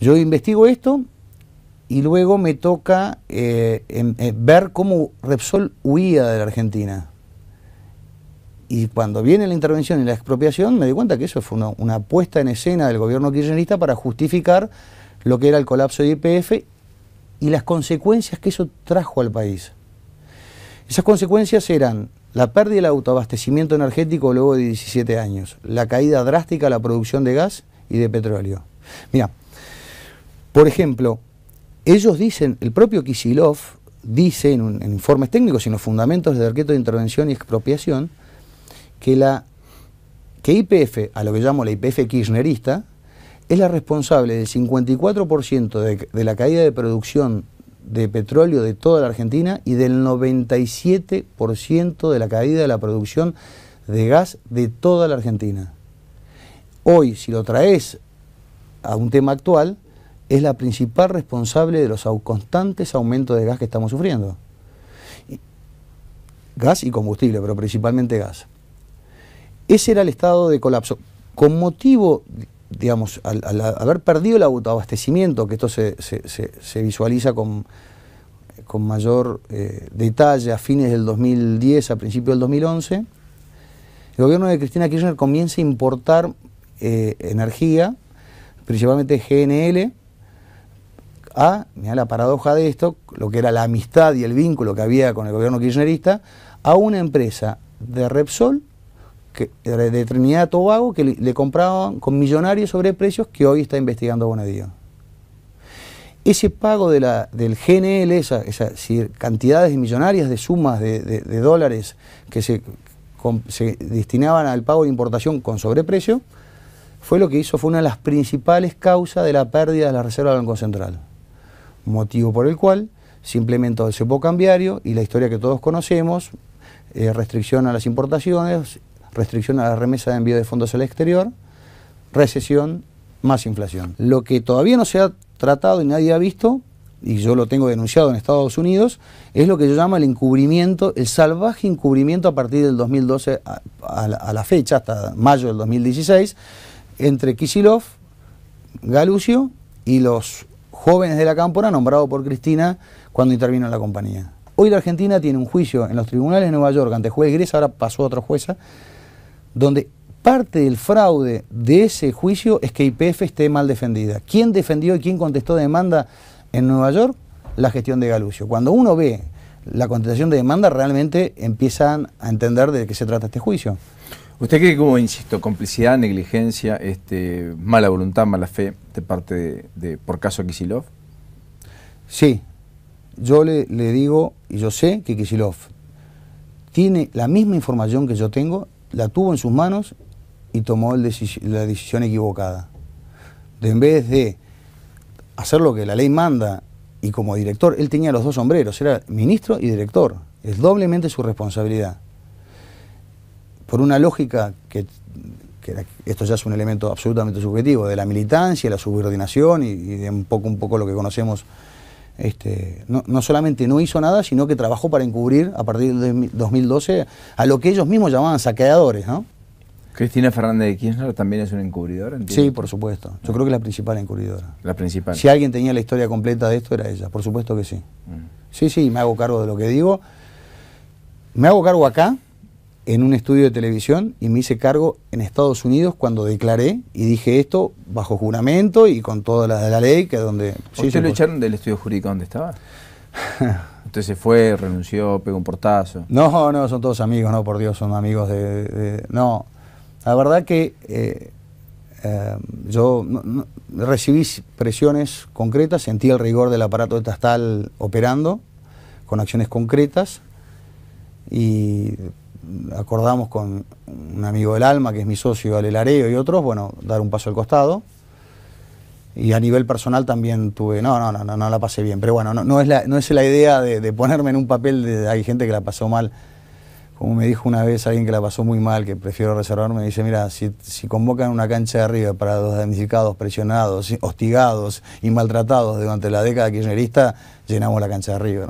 Yo investigo esto y luego me toca eh, em, eh, ver cómo Repsol huía de la Argentina. Y cuando viene la intervención y la expropiación, me di cuenta que eso fue una, puesta en escena del gobierno kirchnerista para justificar lo que era el colapso de YPF y las consecuencias que eso trajo al país. Esas consecuencias eran la pérdida del autoabastecimiento energético luego de 17 años, la caída drástica de la producción de gas y de petróleo. Mira, por ejemplo, ellos dicen, el propio Kisilov dice en, informes técnicos y en los fundamentos del Arquitecto de intervención y expropiación que la que IPF, a lo que llamo la IPF kirchnerista, es la responsable del 54% de, de la caída de producción de petróleo de toda la Argentina y del 97% de la caída de la producción de gas de toda la Argentina. Hoy, si lo traes a un tema actual, es la principal responsable de los constantes aumentos de gas que estamos sufriendo. Gas y combustible, pero principalmente gas. Ese era el estado de colapso. Con motivo, digamos, al, haber perdido el autoabastecimiento, que esto se, visualiza con, mayor eh, detalle a fines del 2010, a principios del 2011, el gobierno de Cristina Kirchner comienza a importar eh, energía, principalmente GNL, a, mira la paradoja de esto, lo que era la amistad y el vínculo que había con el gobierno kirchnerista, a una empresa de Repsol, de Trinidad Tobago, que le, compraban con millonarios sobre que hoy está investigando Bonadío. Ese pago de la, del GNL, esas cantidades millonarias de sumas de, dólares que se, se destinaban al pago de importación con sobreprecio, fue lo que hizo, fue una de las principales causas de la pérdida de la reserva del Banco Central motivo por el cual se implementó el cepo cambiario y la historia que todos conocemos, eh, restricción a las importaciones, restricción a la remesa de envío de fondos al exterior, recesión, más inflación. Lo que todavía no se ha tratado y nadie ha visto, y yo lo tengo denunciado en Estados Unidos, es lo que yo llamo el encubrimiento, el salvaje encubrimiento a partir del 2012 a, la, fecha, hasta mayo del 2016, entre Kisilov, Galucio y los Jóvenes de la Cámpora, nombrado por Cristina cuando intervino en la compañía. Hoy la Argentina tiene un juicio en los tribunales de Nueva York ante juez Gresa, ahora pasó a otra jueza, donde parte del fraude de ese juicio es que IPF esté mal defendida. ¿Quién defendió y quién contestó demanda en Nueva York? La gestión de Galucio. Cuando uno ve la contestación de demanda, realmente empiezan a entender de qué se trata este juicio. ¿Usted cree que insisto, complicidad, negligencia, este, mala voluntad, mala fe de parte de, por caso Kisilov? Sí, yo le, digo, y yo sé que Kisilov tiene la misma información que yo tengo, la tuvo en sus manos y tomó la decisión equivocada. en vez de hacer lo que la ley manda y como director, él tenía los dos sombreros, era ministro y director, es doblemente su responsabilidad por una lógica que, esto ya es un elemento absolutamente subjetivo, de la militancia, la subordinación y, de un poco, un poco lo que conocemos. Este, no, solamente no hizo nada, sino que trabajó para encubrir a partir de 2012 a lo que ellos mismos llamaban saqueadores. ¿no? Cristina Fernández de Kirchner también es una encubridora, Sí, por supuesto. Yo creo que es la principal encubridora. La principal. Si alguien tenía la historia completa de esto era ella, por supuesto que sí. Mm. Sí, sí, me hago cargo de lo que digo. Me hago cargo acá, en un estudio de televisión y me hice cargo en Estados Unidos cuando declaré y dije esto bajo juramento y con toda la, ley que es donde... ¿Usted lo echaron del estudio jurídico donde estaba? Usted se fue, renunció, pegó un portazo. No, no, son todos amigos, no, por Dios, son amigos de... no, la verdad que eh, eh, yo recibí presiones concretas, sentí el rigor del aparato estatal operando con acciones concretas y acordamos con un amigo del alma, que es mi socio, Ale y otros, bueno, dar un paso al costado. Y a nivel personal también tuve, no, no, no, no, la pasé bien, pero bueno, no, es, la, no es la idea de, ponerme en un papel de hay gente que la pasó mal. Como me dijo una vez alguien que la pasó muy mal, que prefiero reservarme, me dice, mira, si, si convocan una cancha de arriba para los damnificados, presionados, hostigados y maltratados durante la década kirchnerista, llenamos la cancha de arriba.